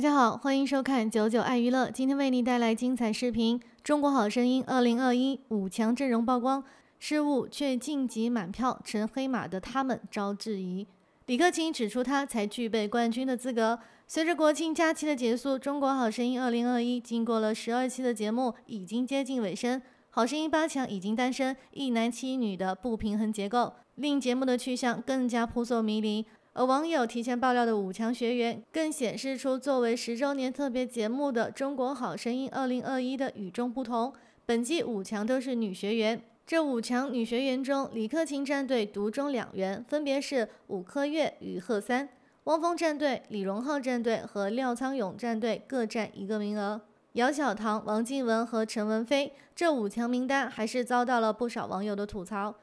大家好，欢迎收看九九爱娱乐，今天为你带来精彩视频。中国好声音2021五强阵容曝光，失误却晋级满票成黑马的他们遭质疑，李克勤指出他才具备冠军的资格。随着国庆假期的结束，中国好声音2021经过了十二期的节目，已经接近尾声。好声音八强已经诞生，一男七女的不平衡结构，令节目的去向更加扑朔迷离。而网友提前爆料的五强学员，更显示出作为十周年特别节目的《中国好声音2021》的与众不同。本季五强都是女学员，这五强女学员中，李克勤战队独中两员，分别是武珂玥与贺三；汪峰战队、李荣浩战队和廖昌永战队各占一个名额。姚晓棠、王靖雯和陈文飞，这五强名单还是遭到了不少网友的吐槽。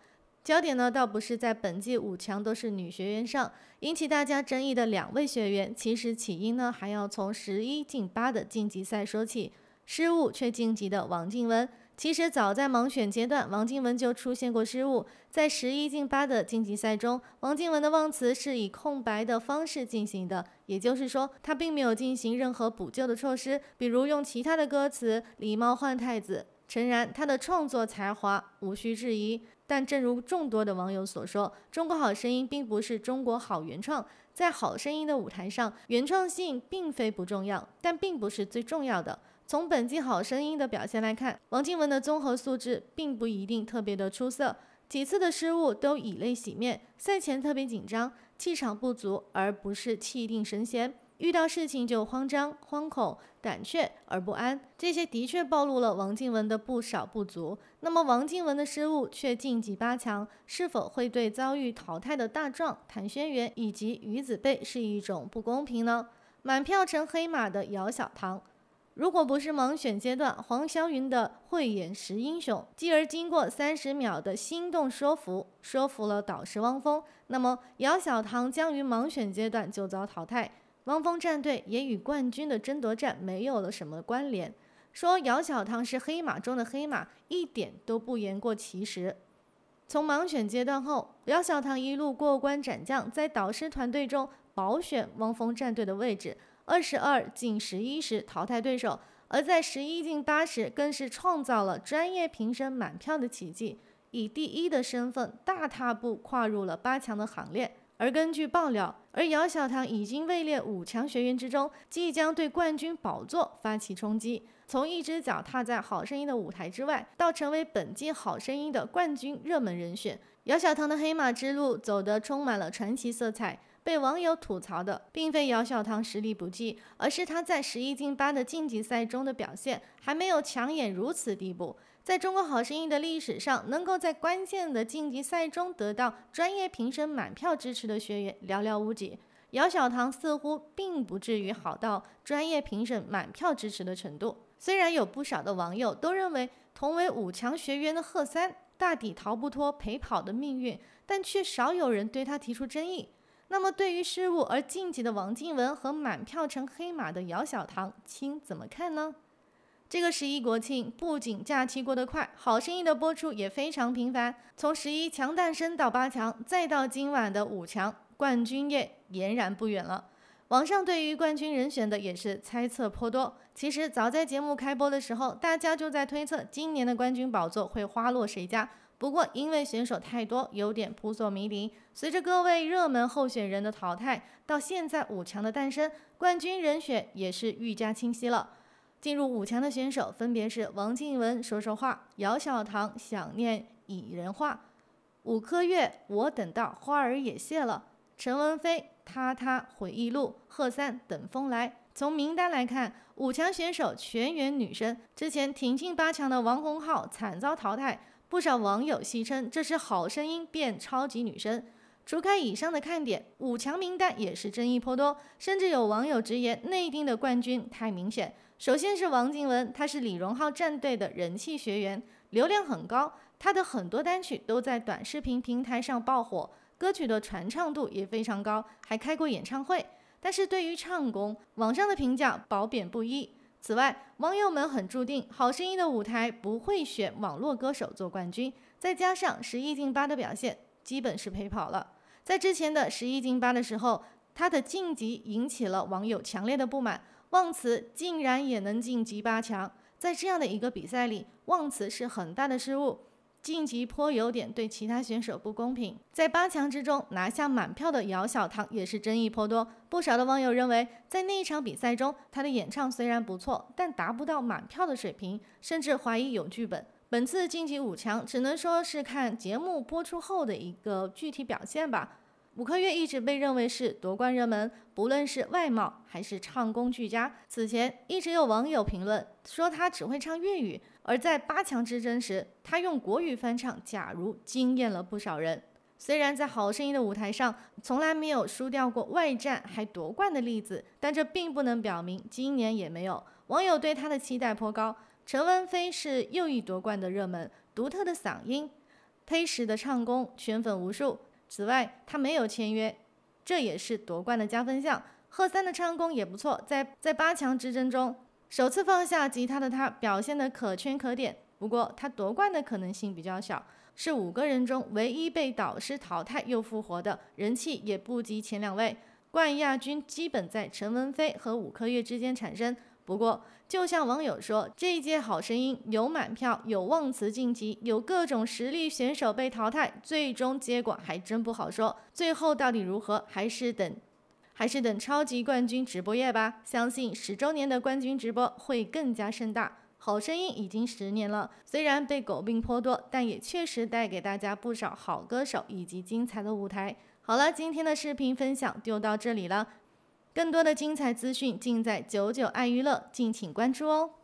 焦点呢，倒不是在本季五强都是女学员上引起大家争议的两位学员，其实起因呢，还要从十一进八的晋级赛说起。失误却晋级的王靖雯，其实早在盲选阶段，王靖雯就出现过失误。在十一进八的晋级赛中，王靖雯的忘词是以空白的方式进行的，也就是说，她并没有进行任何补救的措施，比如用其他的歌词“狸猫换太子”。诚然，他的创作才华无需质疑，但正如众多的网友所说，《中国好声音》并不是中国好原创。在好声音的舞台上，原创性并非不重要，但并不是最重要的。从本季好声音的表现来看，王靖雯的综合素质并不一定特别的出色，几次的失误都以泪洗面，赛前特别紧张，气场不足，而不是气定神闲。遇到事情就慌张、惶恐、胆怯而不安，这些的确暴露了王靖雯的不少不足。那么，王靖雯的失误却晋级八强，是否会对遭遇淘汰的大壮、谭轩辕以及于子贝是一种不公平呢？满票成黑马的姚晓棠，如果不是盲选阶段黄霄云的慧眼识英雄，继而经过三十秒的心动说服，说服了导师汪峰，那么姚晓棠将于盲选阶段就遭淘汰。汪峰战队也与冠军的争夺战没有了什么关联。说姚小棠是黑马中的黑马，一点都不言过其实。从盲选阶段后，姚小棠一路过关斩将，在导师团队中保选汪峰战队的位置。二十二进十一时淘汰对手，而在十一进八时，更是创造了专业评审满票的奇迹，以第一的身份大踏步跨入了八强的行列。而根据爆料，而姚晓棠已经位列五强学员之中，即将对冠军宝座发起冲击。从一只脚踏在《好声音》的舞台之外，到成为本届《好声音》的冠军热门人选，姚晓棠的黑马之路走得充满了传奇色彩。被网友吐槽的，并非姚晓棠实力不济，而是她在十一进八的晋级赛中的表现还没有抢眼如此地步。在中国好声音的历史上，能够在关键的晋级赛中得到专业评审满票支持的学员寥寥无几。姚晓棠似乎并不至于好到专业评审满票支持的程度。虽然有不少的网友都认为同为五强学员的贺三大抵逃不脱陪跑的命运，但却少有人对他提出争议。那么，对于失误而晋级的王靖雯和满票成黑马的姚晓棠，亲怎么看呢？这个十一国庆不仅假期过得快，好声音的播出也非常频繁。从十一强诞生到八强，再到今晚的五强，冠军夜俨然不远了。网上对于冠军人选的也是猜测颇多。其实早在节目开播的时候，大家就在推测今年的冠军宝座会花落谁家。不过因为选手太多，有点扑朔迷离。随着各位热门候选人的淘汰，到现在五强的诞生，冠军人选也是愈加清晰了。进入五强的选手分别是王靖雯说说话，姚晓棠想念蚁人话，五颗月《我等到花儿也谢了，陈文飞他他回忆录，贺三等风来。从名单来看，五强选手全员女生。之前挺进八强的王洪浩惨遭淘汰，不少网友戏称这是《好声音》变《超级女生。除开以上的看点，五强名单也是争议颇多，甚至有网友直言内定的冠军太明显。首先是王靖雯，她是李荣浩战队的人气学员，流量很高。她的很多单曲都在短视频平台上爆火，歌曲的传唱度也非常高，还开过演唱会。但是对于唱功，网上的评价褒贬不一。此外，网友们很注定《好声音》的舞台不会选网络歌手做冠军，再加上十一进八的表现，基本是陪跑了。在之前的十一进八的时候，他的晋级引起了网友强烈的不满。忘词竟然也能晋级八强，在这样的一个比赛里，忘词是很大的失误，晋级颇有点对其他选手不公平。在八强之中拿下满票的姚小棠也是争议颇多，不少的网友认为，在那一场比赛中，他的演唱虽然不错，但达不到满票的水平，甚至怀疑有剧本。本次晋级五强，只能说是看节目播出后的一个具体表现吧。五珂月一直被认为是夺冠热门，不论是外貌还是唱功俱佳。此前一直有网友评论说他只会唱粤语，而在八强之争时，他用国语翻唱《假如》惊艳了不少人。虽然在《好声音》的舞台上从来没有输掉过外战还夺冠的例子，但这并不能表明今年也没有。网友对他的期待颇高。陈文飞是又一夺冠的热门，独特的嗓音，扎实的唱功，圈粉无数。此外，他没有签约，这也是夺冠的加分项。贺三的唱功也不错，在在八强之争中，首次放下吉他的他表现得可圈可点。不过，他夺冠的可能性比较小，是五个人中唯一被导师淘汰又复活的，人气也不及前两位。冠亚军基本在陈文飞和五科月之间产生。不过，就像网友说，这一届《好声音》有满票，有忘词晋级，有各种实力选手被淘汰，最终结果还真不好说。最后到底如何，还是等，还是等超级冠军直播夜吧。相信十周年的冠军直播会更加盛大。好声音已经十年了，虽然被诟病颇多，但也确实带给大家不少好歌手以及精彩的舞台。好了，今天的视频分享就到这里了。更多的精彩资讯尽在九九爱娱乐，敬请关注哦。